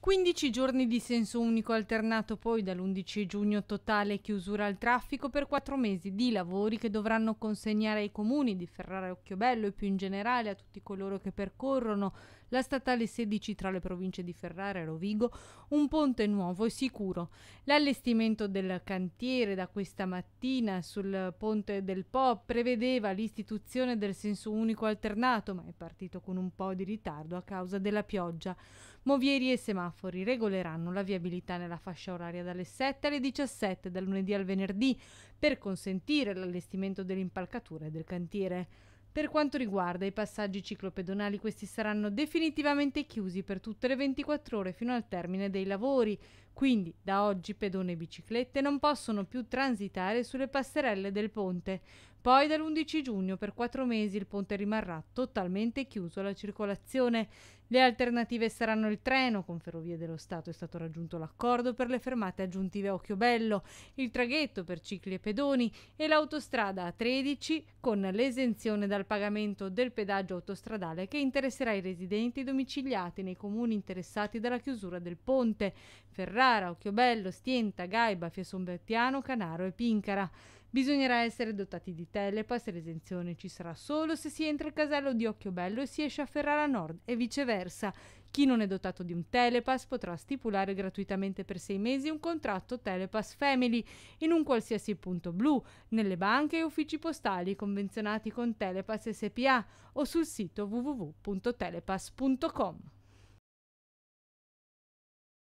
15 giorni di senso unico alternato poi dall'11 giugno totale chiusura al traffico per 4 mesi di lavori che dovranno consegnare ai comuni di Ferrara e Occhiobello e più in generale a tutti coloro che percorrono la statale 16 tra le province di Ferrara e Rovigo un ponte nuovo e sicuro. L'allestimento del cantiere da questa mattina sul ponte del Po prevedeva l'istituzione del senso unico alternato ma è partito con un po' di ritardo a causa della pioggia. Movieri e semafori semafori regoleranno la viabilità nella fascia oraria dalle 7 alle 17 dal lunedì al venerdì per consentire l'allestimento dell'impalcatura e del cantiere. Per quanto riguarda i passaggi ciclopedonali, questi saranno definitivamente chiusi per tutte le 24 ore fino al termine dei lavori, quindi da oggi pedoni e biciclette non possono più transitare sulle passerelle del ponte. Poi dall'11 giugno per quattro mesi il ponte rimarrà totalmente chiuso alla circolazione. Le alternative saranno il treno, con Ferrovie dello Stato è stato raggiunto l'accordo per le fermate aggiuntive a Occhiobello, il traghetto per cicli e pedoni e l'autostrada A13 con l'esenzione dal pagamento del pedaggio autostradale che interesserà i residenti domiciliati nei comuni interessati dalla chiusura del ponte. Ferrari Pescara, Occhiobello, Stienta, Gaiba, Fiesombertiano, Canaro e Pincara. Bisognerà essere dotati di telepass, e l'esenzione ci sarà solo se si entra al casello di Occhiobello e si esce a Ferrara Nord e viceversa. Chi non è dotato di un Telepass potrà stipulare gratuitamente per sei mesi un contratto Telepass Family in un qualsiasi punto blu, nelle banche e uffici postali convenzionati con Telepass SPA o sul sito www.telepass.com.